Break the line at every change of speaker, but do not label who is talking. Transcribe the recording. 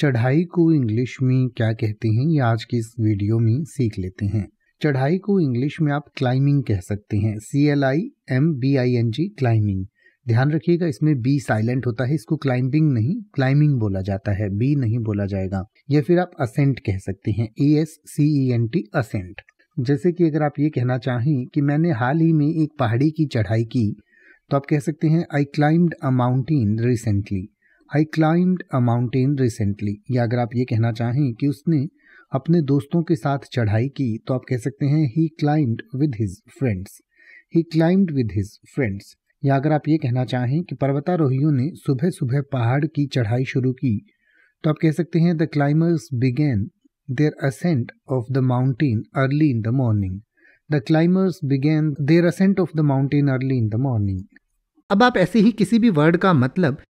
चढ़ाई को इंग्लिश में क्या कहते हैं ये आज की इस वीडियो में सीख लेते हैं चढ़ाई को इंग्लिश में आप क्लाइंबिंग कह सकते हैं C L I M B I N G climbing ध्यान रखिएगा इसमें बी साइलेंट होता है इसको क्लाइंबिंग नहीं क्लाइंबिंग बोला जाता है बी नहीं बोला जाएगा या फिर आप असेंट कह सकते हैं A S C E N T ascent जैसे कि अगर आप ये कहना चाहें कि मैंने हाल ही में एक पहाड़ी की चढ़ाई की तो आप कह सकते हैं I climb a mountain recently I climbed a mountain recently या अगर आप ये कहना चाहें कि उसने अपने दोस्तों के साथ चढ़ाई की तो आप कह सकते हैं he climbed with his friends he climbed with his friends या अगर आप ये कहना चाहें कि पर्वतारोहियों ने सुबह सुबह पहाड़ की चढ़ाई शुरू की तो आप कह सकते हैं the climbers begin their ascent of the mountain early in the morning the climbers begin their ascent of the mountain early in the morning अब आप ऐसे ही किसी भी वर्ड का मतलब